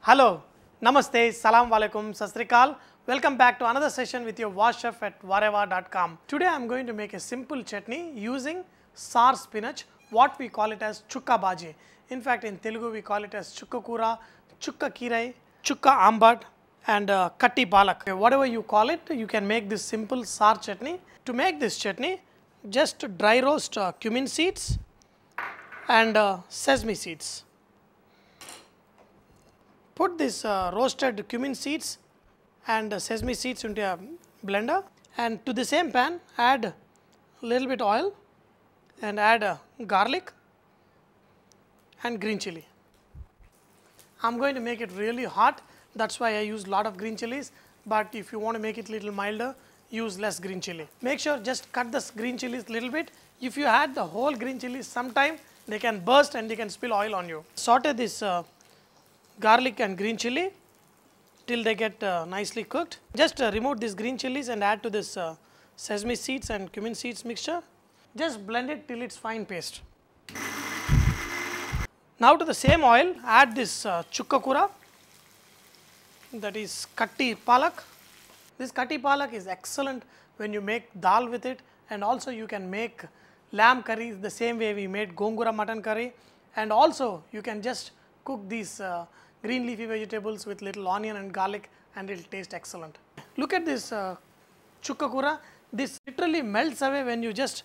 Hello, Namaste, Salam Walaikum, Sastrikal. Welcome back to another session with your war chef at wareva.com. Today I am going to make a simple chutney using sar spinach, what we call it as chukka bhaji. In fact, in Telugu we call it as chukka kura, chukka kirai, chukka ambat, and uh, katti palak. Whatever you call it, you can make this simple sar chutney. To make this chutney, just dry roast uh, cumin seeds and uh, sesame seeds. Put this uh, roasted cumin seeds and uh, sesame seeds into a blender and to the same pan add little bit oil and add uh, garlic and green chili. I am going to make it really hot that's why I use a lot of green chilies. But if you want to make it a little milder, use less green chili. Make sure just cut the green chilies little bit. If you add the whole green chilies sometime, they can burst and they can spill oil on you. Saute this uh, garlic and green chili till they get uh, nicely cooked. Just uh, remove these green chilies and add to this uh, sesame seeds and cumin seeds mixture. Just blend it till it's fine paste. Now to the same oil, add this uh, chukka kura that is katti palak. This katti palak is excellent when you make dal with it and also you can make lamb curry the same way we made gongura mutton curry and also you can just cook these uh, green leafy vegetables with little onion and garlic and it will taste excellent. Look at this uh, chukkakura, this literally melts away when you just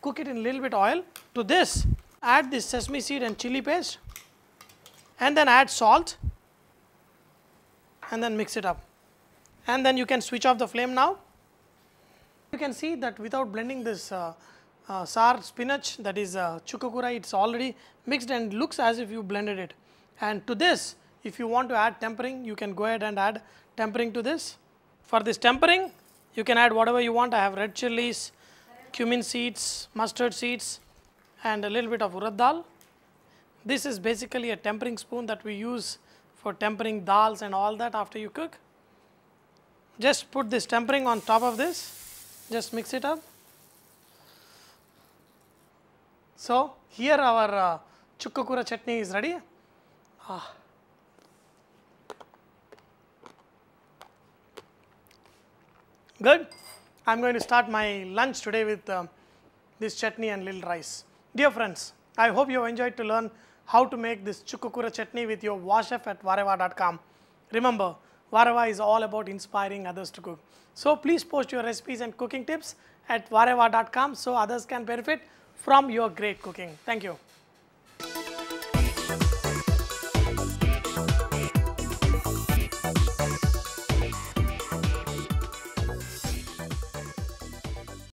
cook it in little bit oil. To this add this sesame seed and chili paste and then add salt and then mix it up. And then you can switch off the flame now. You can see that without blending this uh, uh, spinach that is uh, chukakura, it's already mixed and looks as if you blended it. And to this, if you want to add tempering, you can go ahead and add tempering to this. For this tempering, you can add whatever you want. I have red chilies, cumin seeds, mustard seeds and a little bit of urad dal. This is basically a tempering spoon that we use for tempering dals and all that after you cook. Just put this tempering on top of this, just mix it up. So here our uh, chukkakura chutney is ready. Ah. Good. I'm going to start my lunch today with um, this chutney and little rice. Dear friends, I hope you enjoyed to learn how to make this chukukura chutney with your washchef at vareva.com. Remember, Vareva is all about inspiring others to cook. So please post your recipes and cooking tips at vareva.com so others can benefit from your great cooking. Thank you.